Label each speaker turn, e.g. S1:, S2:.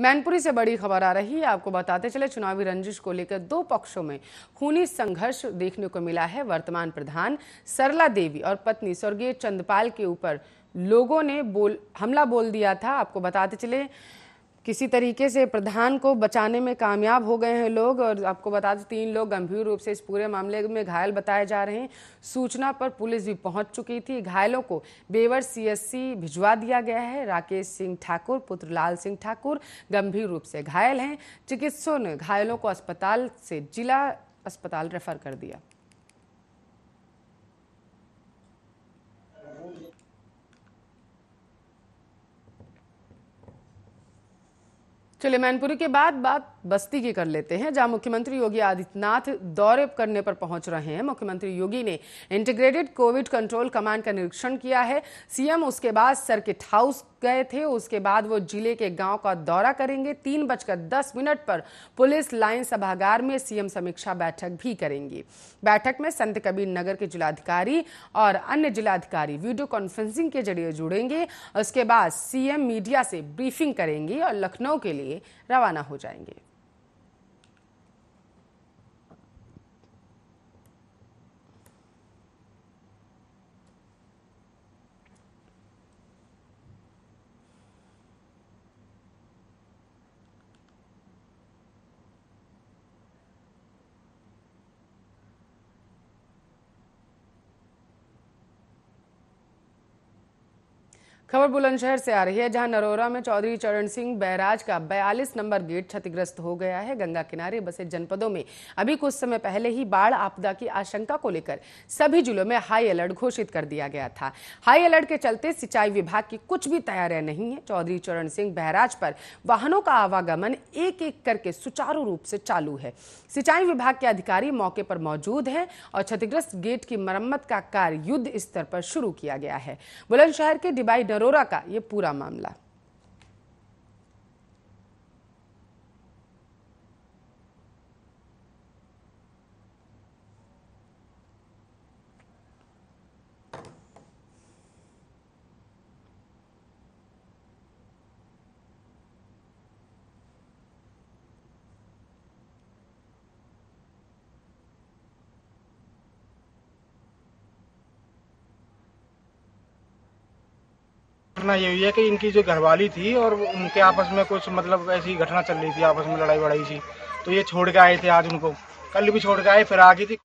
S1: मैनपुरी से बड़ी खबर आ रही है आपको बताते चले चुनावी रंजिश को लेकर दो पक्षों में खूनी संघर्ष देखने को मिला है वर्तमान प्रधान सरला देवी और पत्नी स्वर्गीय चंदपाल के ऊपर लोगों ने बोल हमला बोल दिया था आपको बताते चले किसी तरीके से प्रधान को बचाने में कामयाब हो गए हैं लोग और आपको बता दें तीन लोग गंभीर रूप से इस पूरे मामले में घायल बताए जा रहे हैं सूचना पर पुलिस भी पहुंच चुकी थी घायलों को बेवर सीएससी भिजवा दिया गया है राकेश सिंह ठाकुर पुत्र लाल सिंह ठाकुर गंभीर रूप से घायल हैं चिकित्सकों ने घायलों को अस्पताल से जिला अस्पताल रेफर कर दिया चलिए मैनपुरी के बाद बात बस्ती की कर लेते हैं जहां मुख्यमंत्री योगी आदित्यनाथ दौरे करने पर पहुंच रहे हैं मुख्यमंत्री योगी ने इंटीग्रेटेड कोविड कंट्रोल कमांड का निरीक्षण किया है सीएम उसके बाद सर्किट हाउस गए थे उसके बाद वो जिले के गांव का दौरा करेंगे तीन बजकर दस मिनट पर पुलिस लाइन सभागार में सीएम समीक्षा बैठक भी करेंगे बैठक में संत कबीर नगर के जिलाधिकारी और अन्य जिलाधिकारी वीडियो कॉन्फ्रेंसिंग के जरिए जुड़ेंगे उसके बाद सीएम मीडिया से ब्रीफिंग करेंगे और लखनऊ के लिए रवाना हो जाएंगे खबर बुलंदशहर से आ रही है जहां नरोरा में चौधरी चरण सिंह बैराज का 42 नंबर गेट क्षतिग्रस्त हो गया है गंगा किनारे बसे जनपदों में अभी कुछ समय पहले ही बाढ़ आपदा की आशंका को लेकर सभी जिलों में हाई अलर्ट घोषित कर दिया गया था हाई अलर्ट के चलते सिंचाई विभाग की कुछ भी तैयारियां नहीं है चौधरी चरण सिंह बैराज पर वाहनों का आवागमन एक एक करके सुचारू रूप से चालू है सिंचाई विभाग के अधिकारी मौके पर मौजूद है और क्षतिग्रस्त गेट की मरम्मत का कार्य युद्ध स्तर पर शुरू किया गया है बुलंदशहर के डिबाई नरोरा का ये पूरा मामला
S2: घटना ये हुई है कि इनकी जो घरवाली थी और उनके आपस में कुछ मतलब ऐसी घटना चल रही थी आपस में लड़ाई वड़ाई सी तो ये छोड़ के आए थे आज उनको कल भी छोड़ के आए फिर आ गई थी